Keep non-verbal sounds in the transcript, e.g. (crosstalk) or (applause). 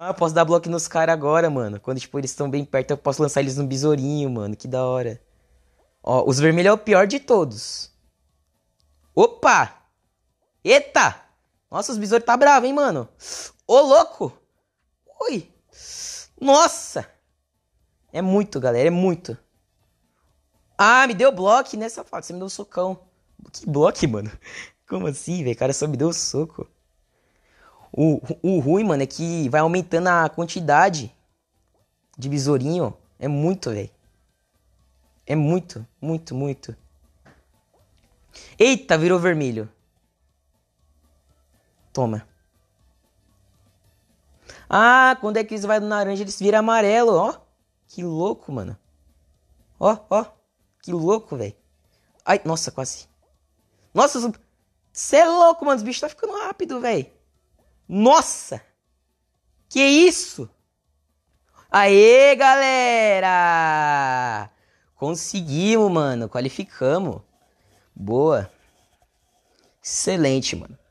Ah, eu posso dar bloco nos caras agora, mano. Quando, tipo, eles estão bem perto, eu posso lançar eles no besourinho, mano. Que da hora. Ó, os vermelhos é o pior de todos. Opa! Eita! Nossa, os besouros tá bravo, hein, mano? Ô, louco! Ui! Nossa! É muito, galera, é muito. Ah, me deu bloco, né, safado? Você me deu um socão. Que bloco, mano? (laughs) Como assim, velho? O cara só me deu um soco. O, o ruim, mano, é que vai aumentando a quantidade de besourinho. É muito, velho. É muito, muito, muito. Eita, virou vermelho. Toma. Ah, quando é que eles vai do laranja, eles viram amarelo, ó. Que louco, mano. Ó, ó. Que louco, velho. Ai, nossa, quase. Nossa, você é louco, mano. Os bichos tá ficando rápido, velho. Nossa! Que isso? Aê, galera! Conseguimos, mano. Qualificamos. Boa. Excelente, mano.